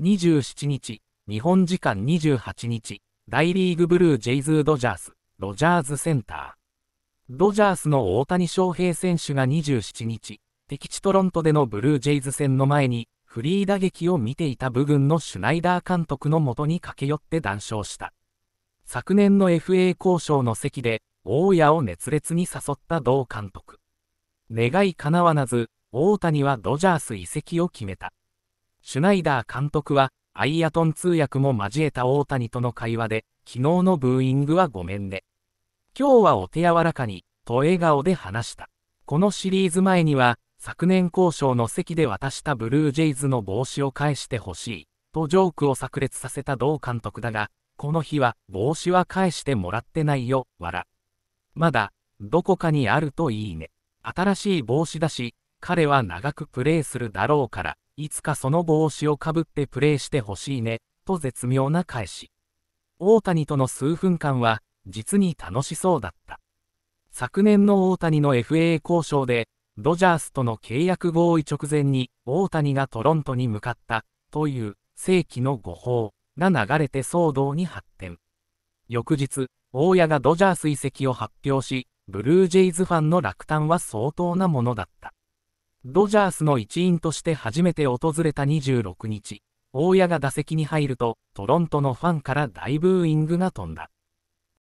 27日、日本時間28日、大リーグブルージェイズ・ドジャース、ロジャーズセンター。ドジャースの大谷翔平選手が27日、敵地トロントでのブルージェイズ戦の前に、フリー打撃を見ていた部分のシュナイダー監督のもとに駆け寄って談笑した。昨年の FA 交渉の席で、大家を熱烈に誘った同監督。願い叶わなず、大谷はドジャース移籍を決めた。シュナイダー監督は、アイアトン通訳も交えた大谷との会話で、昨日のブーイングはごめんね。今日はお手柔らかに、と笑顔で話した。このシリーズ前には、昨年交渉の席で渡したブルージェイズの帽子を返してほしい、とジョークを炸裂させた同監督だが、この日は帽子は返してもらってないよ、笑。まだ、どこかにあるといいね。新しい帽子だし、彼は長くプレーするだろうから、いつかその帽子をかぶってプレーしてほしいね、と絶妙な返し。大谷との数分間は、実に楽しそうだった。昨年の大谷の FA 交渉で、ドジャースとの契約合意直前に大谷がトロントに向かったという世紀の誤報が流れて騒動に発展。翌日、大家がドジャース移籍を発表し、ブルージェイズファンの落胆は相当なものだった。ドジャースの一員として初めて訪れた26日、大家が打席に入ると、トロントのファンから大ブーイングが飛んだ。